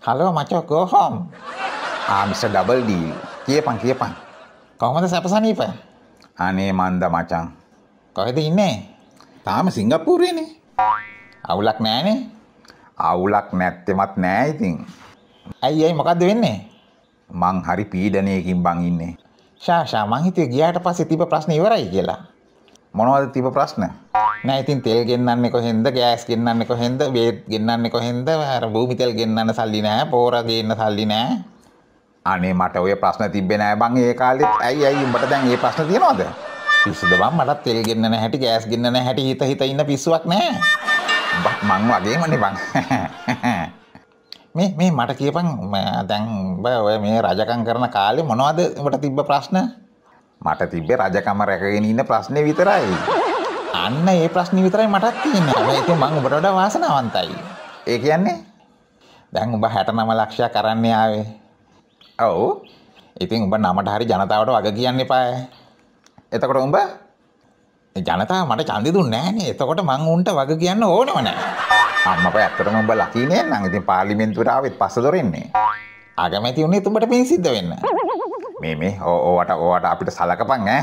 Hello මචෝ go home. ආ mister double D කියපන් කියපන්. කොහොමද සැපසනීප? අනේ මන්ද මචං. කොහෙද ඉන්නේ? තාම සිංගප්පූරුවේනේ. අවුලක් නෑනේ. අවුලක් නැත්තෙමත් නෑ ඉතින්. ඇයි ඇයි මොකද්ද වෙන්නේ? මං හරි පීඩණයකින් බං ඉන්නේ. ෂා ෂා මං හිතුවේ ගියාට පස්සේ තිබ්බ ප්‍රශ්න ඉවරයි කියලා. මොනවද තිබ ප්‍රශ්න නෑ ඉතින් තෙල් ගෙන්න්නන්න කොහෙන්ද ගෑස් ගෙන්න්න කොහෙන්ද බේත් ගෙන්න්න කොහෙන්ද හර භූමිතෙල් ගෙන්න්න සල්ලි නෑ පෝර ගන්න සල්ලි නෑ අනේ මට ඔය ප්‍රශ්න තිබෙන නෑ බං ඒ කාලෙත් ඇයි ඇයි උඹට දැන් ඒ ප්‍රශ්න තියෙනවද පිස්සුද බං මටත් තෙල් ගෙන්න්න හැටි ගෑස් ගෙන්න්න හැටි හිත හිත ඉන්න පිස්සුවක් නෑ බක් මං වගේමනේ බං මේ මේ මට කියපන් දැන් ඔය මේ රජකම් කරන කාලේ මොනවද උඹට තිබ්බ ප්‍රශ්න මට තිබේ රජකම රැකගෙන ඉන්න ප්‍රශ්නය විතරයි. අන්න ඒ ප්‍රශ්නි විතරයි මටත් තියෙන ඇති මං උබරොඩ වාසනාවන්තයි. ඒ කියන්නේ දැන් උඹ හැට නම ලක්ෂය කරන්න ආවේ. ඔවු ඉතින් උඹ නමට හරි ජනතාවට වග කියන්න පාය. එතකොට උඹ ජනතාව මට චන්දිදු නෑනේ එතකොට මං උන්ට වග කියන්න ඕනවන. අම්ම ඇත්තරම උඹ ලකිනේ නං ඉතින් පාලිමෙන්තුරාවත් පස දොරෙන්නේ. අගමැති වුණේ තුඹට පින් සිද්ධ වෙන්න. මේ මේ ඕවට ඕවට අපිට සලකපන් ඈ.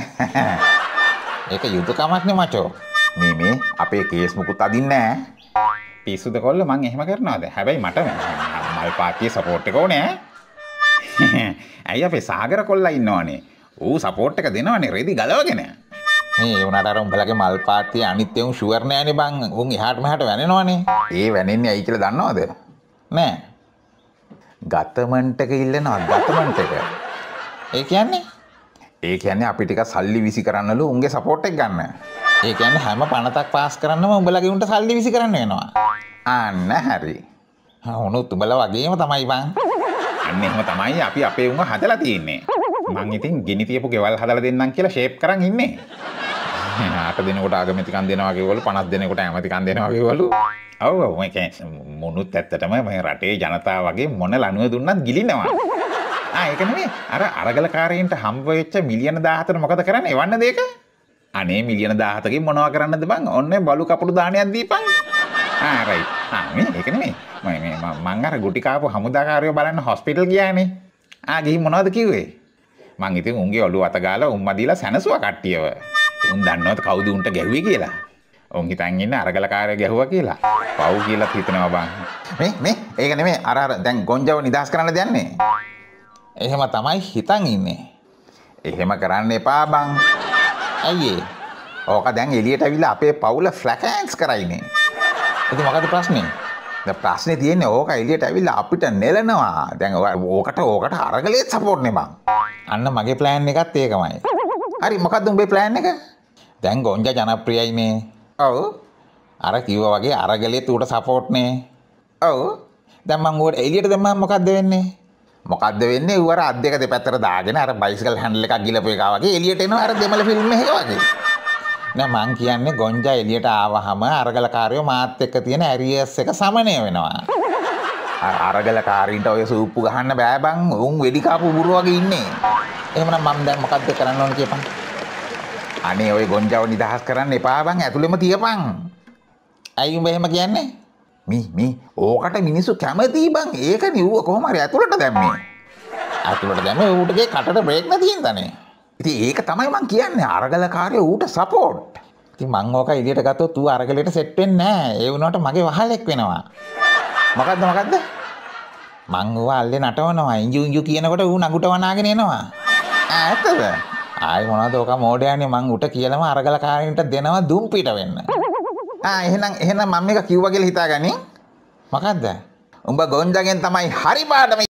ඒක යුතුයකමක් නේ මචෝ. මේ මේ අපේ කේස් මුකුත් අදින්නේ නෑ. පිස්සුද කොල්ල මං එහෙම කරනවාද? හැබැයි මට මල් පාටියේ සපෝට් එක ඕනේ ඈ. ඇයි අපේ සාගර කොල්ලා ඉන්නවනේ. ඌ සපෝට් එක දෙනවනේ රෙදි ගලවගෙන. මේ වුණාට අර උඹලගේ මල් පාටි අනිත් උන් ෂුවර් නෑනේ බං. උන් එහාට මෙහාට වැනෙනවනේ. ඒ වැනෙන්නේ ඇයි කියලා දන්නවද? නෑ. ගතමන්ට් එක ඉල්ලනවා ගතමන්ට් එක. ඒ කියන්නේ ඒ කියන්නේ අපි ටික සල්ලි විසි කරන්නලු උන්ගේ සපෝට් එක ගන්න. ඒ කියන්නේ හැම පනතක් පාස් කරන්නම උඹලගේ උන්ට සල්ලි විසි කරන්න වෙනවා. අන්න හරි. උනුත් උඹලා වගේම තමයි බං. අන්න එහෙම තමයි අපි අපේ උන්ව හදලා තියෙන්නේ. මං ඉතින් ගිනි තියපු ගෙවල් හදලා දෙන්නම් කියලා ෂේප් කරන් ඉන්නේ. අට දෙනෙකුට ආගමිකන් දෙනවා කිව්වලු 50 දෙනෙකුට ඇමතිකන් දෙනවා කිව්වලු. ඔව් ඔව් මේක මොනුත් ඇත්තටම මේ රටේ ජනතාවගේ මොන ලණුව දුන්නත් ගිලිනවා. ඒකනේ අර අරගලකාරයන්ට හම්බවෙච්ච මිලියන දාහතර මොකද කරන්න එවන්න දෙක අනේ මිලියන දාහතකින් මොනවා කරන්නද බං ඔන්න බලු කපුරු දානයක් දීපන් ආරයි මේ ඒකනේ මං අර ගුටිකාපු හමුදාකාරයෝ බලන්න හොස්පිටල් ගියානේ ආ ගිහින් මොනවද කිව්වේ මං ඉතින් උන්ගේ ඔළුව අත ගාලා උම්ම දීලා සැනසුවා කට්ටියව උන් දන්නවද කවුද උන්ට ගැහුවේ කියලා ඔන් හිතන් ඉන්න අරගලකාරය ගැහුවා කියලා පව් කියලා හිතනවා බං මේ මේ ඒක නෙමෙයි අර අර දැන් ගොංජව නිදහස් කරන්න දෙන්නේ එහෙම තමයි හිතන් ඉන්නේ. එහෙම කරන්න එපා බං. ඇයි ඕක දැන් එළියට ඇවිල්ලා අපේ පවුල ෆ්ලැකෑන්ස් කරයිනේ. ඉතින් මොකද ප්‍රශ්නේ? දැන් ප්‍රශ්නේ තියෙන්නේ ඕක එළියට ඇවිල්ලා අපිට නෙලනවා. දැන් ඕකට ඕකට අරගලේ සපෝට් නේ මං. අන්න මගේ ප්ලෑන් එකත් ඒකමයි. හරි මොකද්ද උඹේ ප්ලෑන් එක? දැන් ගොංජා ජනප්‍රියයිනේ. ඔව්. අර කිව්වා වගේ අරගලේ ඌට සපෝට් නේ. ඔව්. දැන් මං ඌට එළියට දැම්මම මොකද්ද වෙන්නේ? මොකක්ද වෙන්න වර අධ්‍යක දෙපැත්තර දාගෙන අර බයිසිකල් හැන්ල එකක් ගිලපු එකවගේ එලියට එනවා අර දෙමළ ෆිල්ම් හේවගේ නෑ මං කියන්නේ ගොංජා එලියට ආවහම අරගලකාරයෝ මාත් එක්ක තියෙන ඇරියස් එක සමනය වෙනවා අරගලකාරීන්ට ඔය සූප්පු ගහන්න බෑ බං උන් වෙඩි කාපු බුරු වගේ ඉන්නේ එහෙමනම් මම දැන් මොකද්ද කරන්න ඕන කියපන් අනේ ඔය ගොංජාව නිදහස් කරන්න එපා බං ඇතුළෙම තියපන් ඇයි උඹ එහෙම කියන්නේ මේ ඕකට මිනිස්සු කැමති බං ඒක නිව්ව කොහොමරි ඇතුළට දැම්මේ ඇතුළට දැම ඌටගේ කටට බ්‍රේක්න තියෙන් තනේ ඉති ඒක තමයි මං කියන්නේ අරගලකාරය ඌට සපෝට් ති මංෝක ඉදිට ගත තු අරගලට සෙට්ටෙන් නෑ ඒවුනට මගේ වහලෙක් වෙනවා මොකක්ද මොකක්ද මංගවාල්ලෙ නටවනවා ඉංජුංජු කියනකොට වූ නගුට වනාගෙනනවා ඇතද ආය මොනදෝක මෝඩයනේ මං උට කියලම අරගලකාරයට දෙනවා දුම් පිට වෙන්න එහෙනම් එහෙනම් මම මේක කිව්වා කියලා හිතාගනින් මොකද්ද උඹ ගොන්ජගෙන් තමයි හරි පාඩම